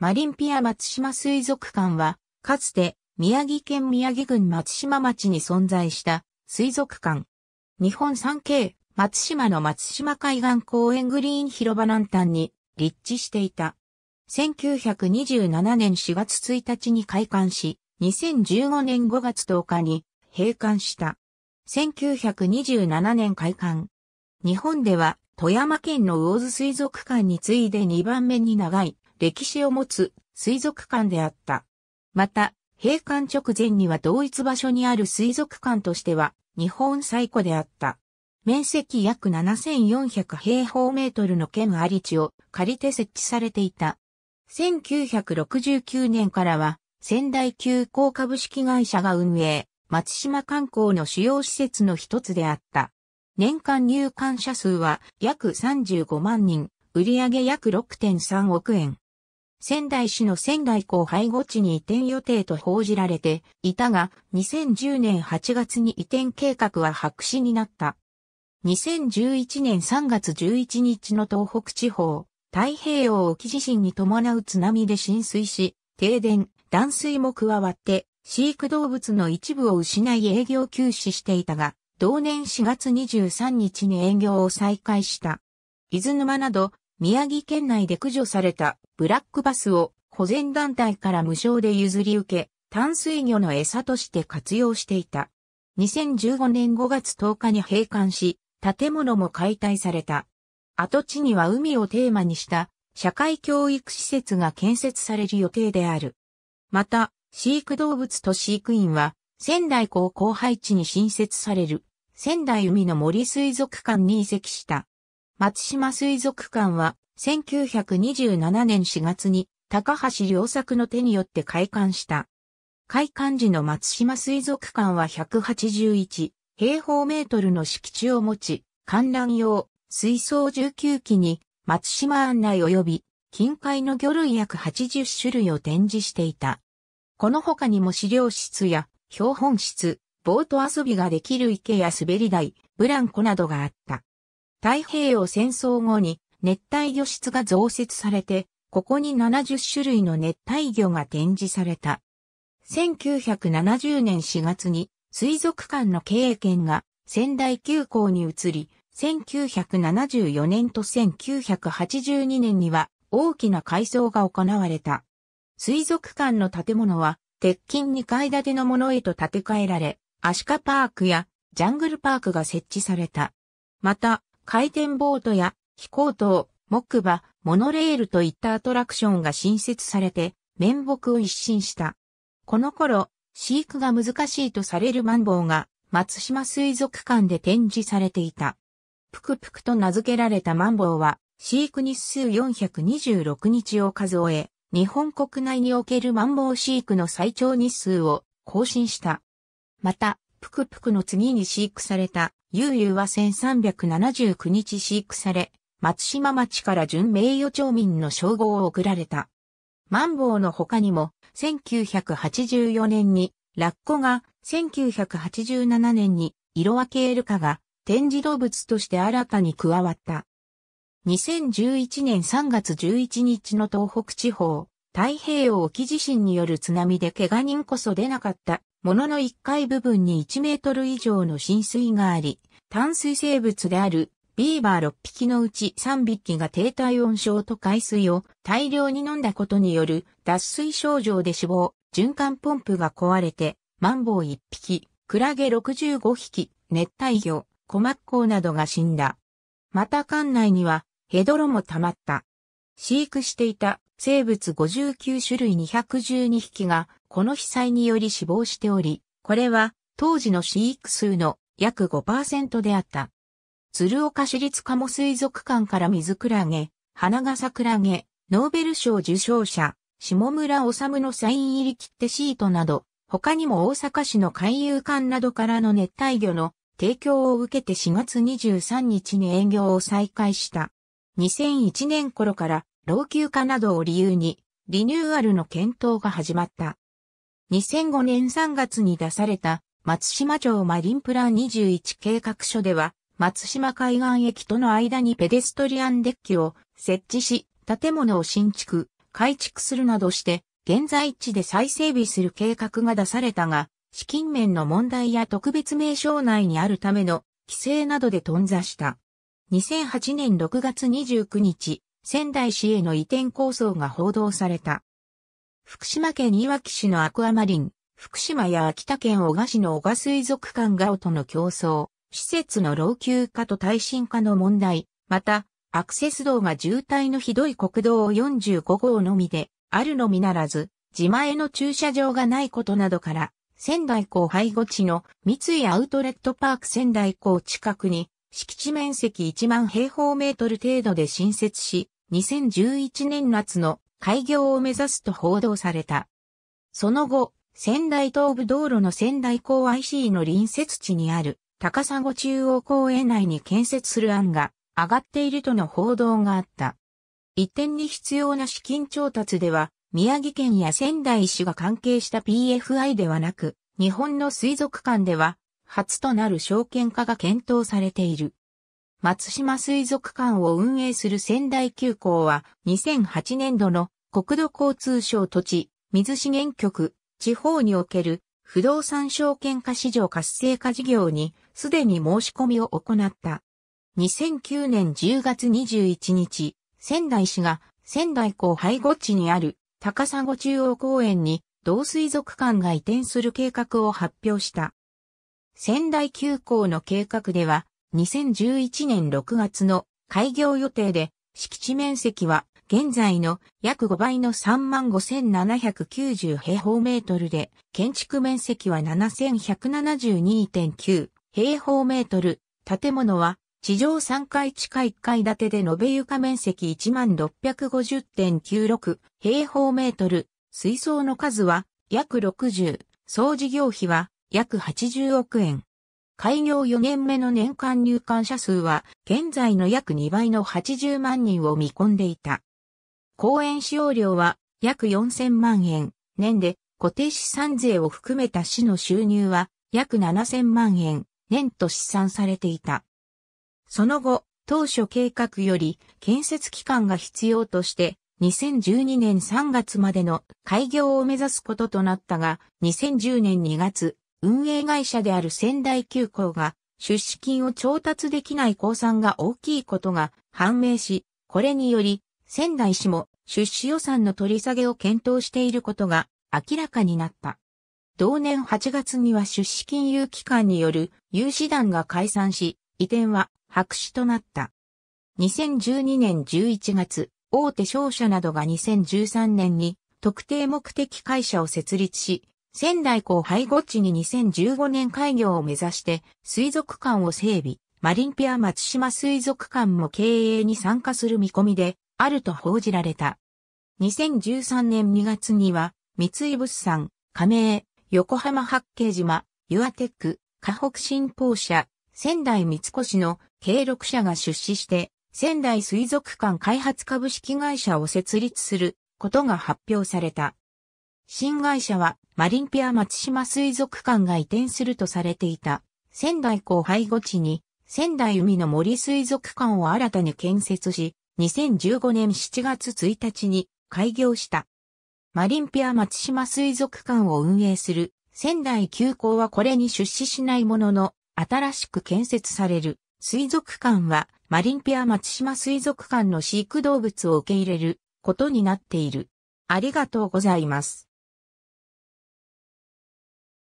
マリンピア松島水族館は、かつて宮城県宮城郡松島町に存在した水族館。日本 3K 松島の松島海岸公園グリーン広場南端に立地していた。1927年4月1日に開館し、2015年5月10日に閉館した。1927年開館。日本では富山県の魚津水族館に次いで2番目に長い歴史を持つ水族館であった。また、閉館直前には同一場所にある水族館としては日本最古であった。面積約7400平方メートルの県あり地を借りて設置されていた。1969年からは仙台急行株式会社が運営、松島観光の主要施設の一つであった。年間入館者数は約35万人、売上約6.3億円。仙台市の仙台港廃護地に移転予定と報じられていたが、2010年8月に移転計画は白紙になった。2011年3月11日の東北地方、太平洋沖地震に伴う津波で浸水し、停電、断水も加わって、飼育動物の一部を失い営業休止していたが、同年4月23日に営業を再開した。伊豆沼など宮城県内で駆除されたブラックバスを保全団体から無償で譲り受け、淡水魚の餌として活用していた。2015年5月10日に閉館し、建物も解体された。跡地には海をテーマにした社会教育施設が建設される予定である。また、飼育動物と飼育員は、仙台港後配地に新設される仙台海の森水族館に移籍した。松島水族館は1927年4月に高橋良作の手によって開館した。開館時の松島水族館は181平方メートルの敷地を持ち、観覧用水槽19機に松島案内及び近海の魚類約80種類を展示していた。この他にも資料室や標本室、ボート遊びができる池や滑り台、ブランコなどがあった。太平洋戦争後に熱帯魚室が増設されて、ここに70種類の熱帯魚が展示された。1970年4月に水族館の経営権が仙台急行に移り、1974年と1982年には大きな改装が行われた。水族館の建物は鉄筋2階建てのものへと建て替えられ、アシカパークやジャングルパークが設置された。また、回転ボートや飛行塔、木馬、モノレールといったアトラクションが新設されて、面目を一新した。この頃、飼育が難しいとされるマンボウが、松島水族館で展示されていた。ぷくぷくと名付けられたマンボウは、飼育日数426日を数え、日本国内におけるマンボウ飼育の最長日数を更新した。また、ぷくぷくの次に飼育された、ゆうゆうは1379日飼育され、松島町から準名誉町民の称号を贈られた。マンボウの他にも、1984年に、ラッコが、1987年に、色分けエルカが、展示動物として新たに加わった。2011年3月11日の東北地方、太平洋沖地震による津波で怪我人こそ出なかったものの1階部分に1メートル以上の浸水があり、淡水生物であるビーバー6匹のうち3匹が低体温症と海水を大量に飲んだことによる脱水症状で死亡、循環ポンプが壊れて、マンボウ1匹、クラゲ65匹、熱帯魚、コマッコウなどが死んだ。また館内にはヘドロも溜まった。飼育していた生物59種類212匹がこの被災により死亡しており、これは当時の飼育数の約5%であった。鶴岡市立鴨水族館から水クラゲ、花がさクラゲ、ノーベル賞受賞者、下村治のサイン入り切手シートなど、他にも大阪市の海遊館などからの熱帯魚の提供を受けて4月23日に営業を再開した。2001年頃から老朽化などを理由に、リニューアルの検討が始まった。2005年3月に出された松島町マリンプラン21計画書では、松島海岸駅との間にペデストリアンデッキを設置し、建物を新築、改築するなどして、現在地で再整備する計画が出されたが、資金面の問題や特別名称内にあるための規制などで頓挫した。2008年6月29日、仙台市への移転構想が報道された。福島県いわき市のアクアマリン、福島や秋田県小賀市の小賀水族館ガオとの競争、施設の老朽化と耐震化の問題、また、アクセス道が渋滞のひどい国道45号のみで、あるのみならず、自前の駐車場がないことなどから、仙台港背後地の三井アウトレットパーク仙台港近くに敷地面積1万平方メートル程度で新設し、2011年夏の開業を目指すと報道された。その後、仙台東部道路の仙台港 IC の隣接地にある高砂中央公園内に建設する案が上がっているとの報道があった。一点に必要な資金調達では、宮城県や仙台市が関係した PFI ではなく、日本の水族館では初となる証券化が検討されている。松島水族館を運営する仙台急行は2008年度の国土交通省土地、水資源局、地方における不動産証券化市場活性化事業にすでに申し込みを行った。2009年10月21日、仙台市が仙台港廃後地にある高砂中央公園に同水族館が移転する計画を発表した。仙台急行の計画では、2011年6月の開業予定で、敷地面積は現在の約5倍の35,790平方メートルで、建築面積は7,172.9平方メートル、建物は地上3階地下1階建てで延べ床面積1650.96平方メートル、水槽の数は約60、総事業費は約80億円。開業4年目の年間入館者数は、現在の約2倍の80万人を見込んでいた。公園使用料は約4000万円、年で固定資産税を含めた市の収入は約7000万円、年と試算されていた。その後、当初計画より建設期間が必要として、2012年3月までの開業を目指すこととなったが、2010年2月、運営会社である仙台急行が出資金を調達できない公算が大きいことが判明し、これにより仙台市も出資予算の取り下げを検討していることが明らかになった。同年8月には出資金融機関による有志団が解散し、移転は白紙となった。2012年11月、大手商社などが2013年に特定目的会社を設立し、仙台港廃後地に2015年開業を目指して水族館を整備、マリンピア松島水族館も経営に参加する見込みであると報じられた。2013年2月には三井物産、加盟、横浜八景島、ユアテック、河北新報社、仙台三越の計6社が出資して仙台水族館開発株式会社を設立することが発表された。新会社はマリンピア松島水族館が移転するとされていた仙台港廃後地に仙台海の森水族館を新たに建設し、2015年7月1日に開業した。マリンピア松島水族館を運営する仙台急行はこれに出資しないものの、新しく建設される水族館はマリンピア松島水族館の飼育動物を受け入れることになっている。ありがとうございます。